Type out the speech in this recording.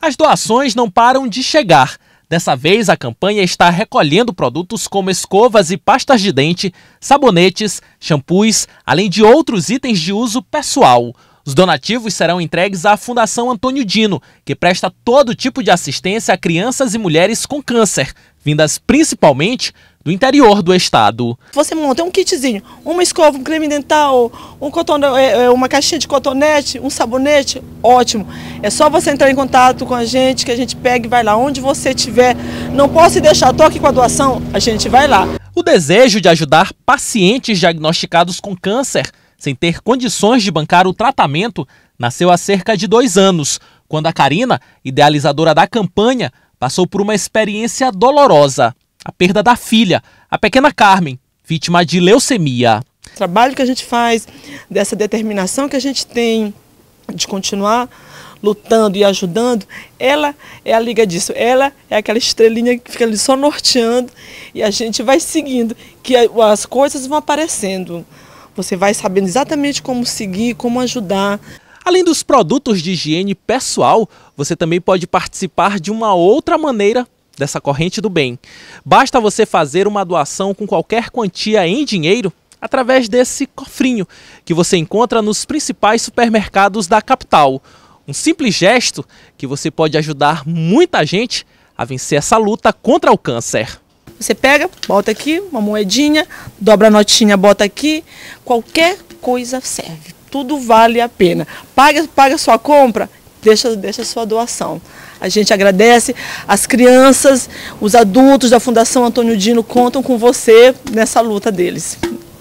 As doações não param de chegar. Dessa vez, a campanha está recolhendo produtos como escovas e pastas de dente, sabonetes, shampoos, além de outros itens de uso pessoal. Os donativos serão entregues à Fundação Antônio Dino, que presta todo tipo de assistência a crianças e mulheres com câncer, vindas principalmente do interior do estado. Você monta um kitzinho, uma escova, um creme dental, um é, é, uma caixinha de cotonete, um sabonete, ótimo. É só você entrar em contato com a gente, que a gente pega e vai lá onde você estiver. Não posso deixar, toque com a doação, a gente vai lá. O desejo de ajudar pacientes diagnosticados com câncer sem ter condições de bancar o tratamento, nasceu há cerca de dois anos, quando a Karina, idealizadora da campanha, passou por uma experiência dolorosa: a perda da filha, a pequena Carmen, vítima de leucemia. O trabalho que a gente faz, dessa determinação que a gente tem de continuar lutando e ajudando, ela é a liga disso. Ela é aquela estrelinha que fica ali só norteando e a gente vai seguindo, que as coisas vão aparecendo. Você vai sabendo exatamente como seguir, como ajudar. Além dos produtos de higiene pessoal, você também pode participar de uma outra maneira dessa corrente do bem. Basta você fazer uma doação com qualquer quantia em dinheiro através desse cofrinho que você encontra nos principais supermercados da capital. Um simples gesto que você pode ajudar muita gente a vencer essa luta contra o câncer. Você pega, bota aqui, uma moedinha, dobra a notinha, bota aqui. Qualquer coisa serve. Tudo vale a pena. Paga, paga sua compra, deixa, deixa sua doação. A gente agradece. As crianças, os adultos da Fundação Antônio Dino contam com você nessa luta deles.